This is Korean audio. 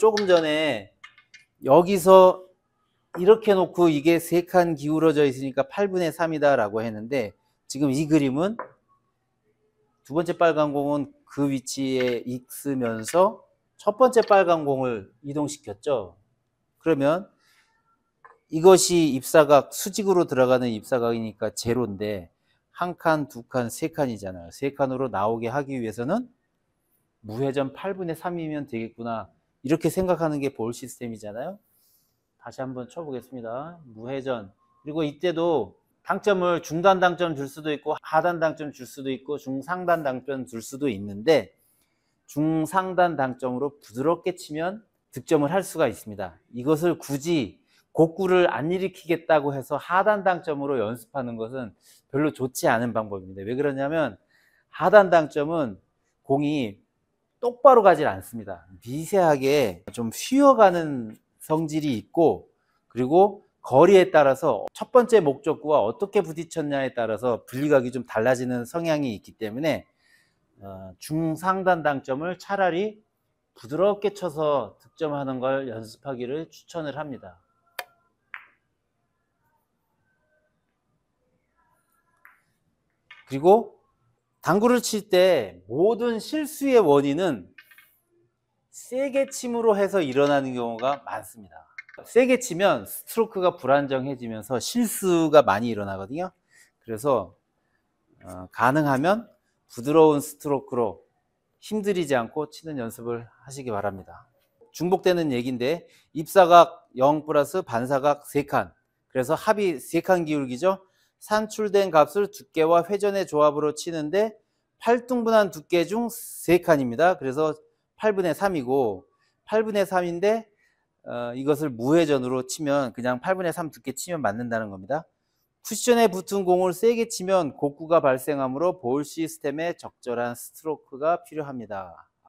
조금 전에 여기서 이렇게 놓고 이게 세 칸 기울어져 있으니까 8분의 3이다 라고 했는데 지금 이 그림은 두 번째 빨간 공은 그 위치에 있으면서 첫 번째 빨간 공을 이동시켰죠. 그러면 이것이 입사각 수직으로 들어가는 입사각이니까 제로인데 한 칸, 두 칸, 세 칸이잖아요. 세 칸으로 나오게 하기 위해서는 무회전 8분의 3이면 되겠구나 이렇게 생각하는 게 볼 시스템이잖아요. 다시 한번 쳐보겠습니다. 무회전. 그리고 이때도 당점을 중단 당점 줄 수도 있고 하단 당점 줄 수도 있고 중상단 당점 줄 수도 있는데 중상단 당점으로 부드럽게 치면 득점을 할 수가 있습니다. 이것을 굳이 곡구를 안 일으키겠다고 해서 하단 당점으로 연습하는 것은 별로 좋지 않은 방법입니다. 왜 그러냐면 하단 당점은 공이 똑바로 가질 않습니다. 미세하게 좀 쉬어가는 성질이 있고 그리고 거리에 따라서 첫 번째 목적구와 어떻게 부딪혔냐에 따라서 분리각이 좀 달라지는 성향이 있기 때문에 어, 중상단 당점을 차라리 부드럽게 쳐서 득점하는 걸 연습하기를 추천을 합니다. 그리고 당구를 칠 때 모든 실수의 원인은 세게 침으로 해서 일어나는 경우가 많습니다. 세게 치면 스트로크가 불안정해지면서 실수가 많이 일어나거든요. 그래서 어, 가능하면 부드러운 스트로크로 힘들이지 않고 치는 연습을 하시기 바랍니다. 중복되는 얘기인데 입사각 0 플러스 반사각 3칸 그래서 합이 3칸 기울기죠. 산출된 값을 두께와 회전의 조합으로 치는데 8등분한 두께 중 3칸입니다. 그래서 8분의 3이고 8분의 3인데 어, 이것을 무회전으로 치면 그냥 8분의 3 두께 치면 맞는다는 겁니다. 쿠션에 붙은 공을 세게 치면 곡구가 발생하므로 볼 시스템에 적절한 스트로크가 필요합니다.